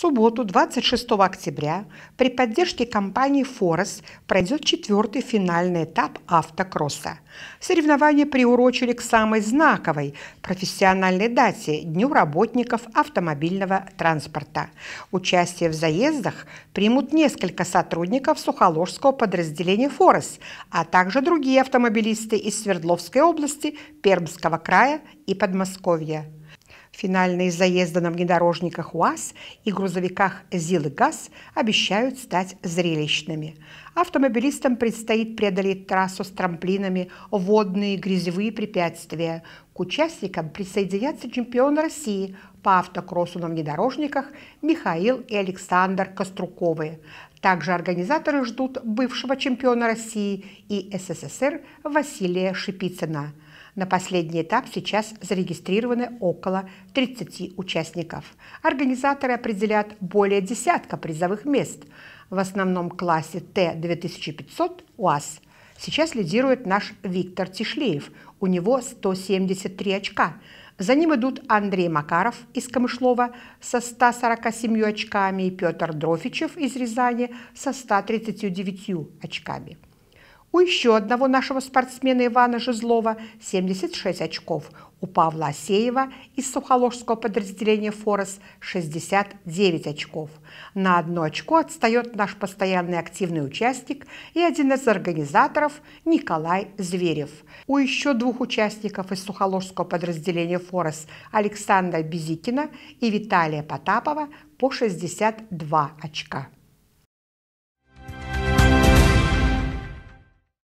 субботу, 26 октября, при поддержке компании «Форес» пройдет четвертый финальный этап автокросса. Соревнования приурочили к самой знаковой профессиональной дате – Дню работников автомобильного транспорта. Участие в заездах примут несколько сотрудников Сухоложского подразделения «Форес», а также другие автомобилисты из Свердловской области, Пермского края и Подмосковья. Финальные заезды на внедорожниках УАЗ и грузовиках ЗИЛ и ГАЗ обещают стать зрелищными. Автомобилистам предстоит преодолеть трассу с трамплинами, водные, и грязевые препятствия. К участникам присоединятся чемпионы России по автокроссу на внедорожниках Михаил и Александр Коструковы. Также организаторы ждут бывшего чемпиона России и СССР Василия Шипицына – на последний этап сейчас зарегистрированы около 30 участников. Организаторы определят более десятка призовых мест. В основном классе Т-2500 УАЗ сейчас лидирует наш Виктор Тишлеев. У него 173 очка. За ним идут Андрей Макаров из Камышлова со 147 очками и Петр Дрофичев из Рязани со 139 очками. У еще одного нашего спортсмена Ивана Жизлова 76 очков. У Павла Асеева из Сухоложского подразделения «Форес» 69 очков. На одно очко отстает наш постоянный активный участник и один из организаторов Николай Зверев. У еще двух участников из Сухоложского подразделения «Форес» Александра Безикина и Виталия Потапова по 62 очка.